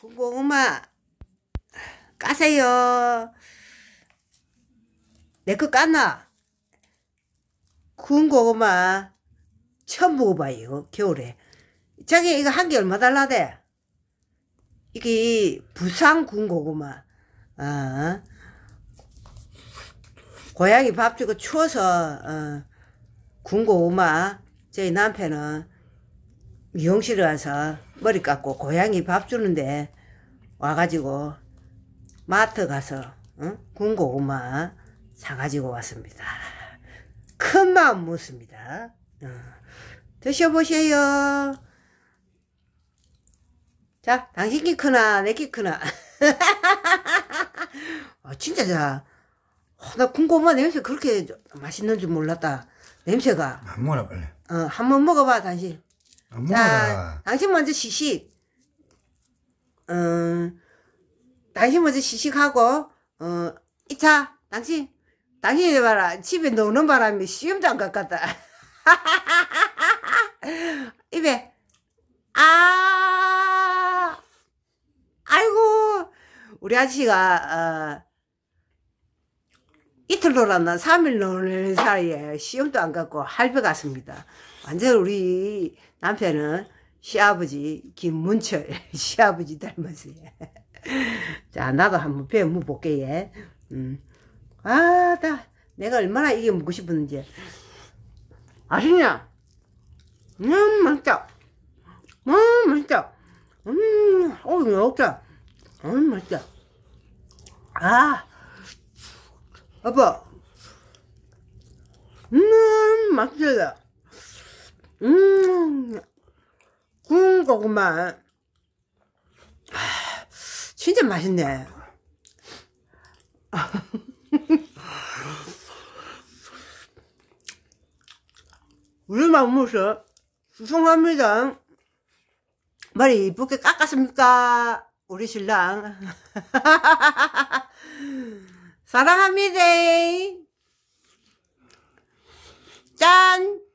구봉마 까세요. 내 거 까나? 구운 고구마 처음 보고 봐요 겨울에. 자기 이거 한 개 얼마 달라대? 이게 부산 구운 고구마. 아. 어. 고양이 밥 주고 추워서 어, 군고구마 저희 남편은 미용실에 가서 머리 깎고 고양이 밥 주는데 와가지고 마트 가서 응? 어? 군고구마 사가지고 왔습니다. 큰 마음 묻습니다. 어. 드셔보세요. 자, 당신 키 크나 내키 크나 아, 진짜 자, 어, 나 군고구마 냄새 그렇게 맛있는 줄 몰랐다. 냄새가. 안 먹어라 빨리. 어, 한번 먹어봐 당신. 자, 당신 먼저 시식. 음, 당신 먼저 시식하고, 어, 이차 당신, 당신이 봐라. 집에 노는 바람에 시험도 안 갔다. 입에, 아, 아이고, 우리 아저씨가, 어, 이틀 놀았나 3일놀는 사이에 시험도 안 갔고 할배 갔습니다. 완전 우리 남편은 시아버지 김문철 시아버지 닮았어요. 자 나도 한번 배워 볼게 예. 음. 아나 내가 얼마나 이게 먹고 싶었는지 아시냐? 음 맛있다. 음 맛있다. 음어 이거 먹자. 음 맛있다. 아 아빠 음 맛있다 음 구운 고구마 아, 진짜 맛있네 우리 맘무서 죄송합니다 머리 이쁘게 깎았습니까 우리 신랑 사랑합니다. 짠!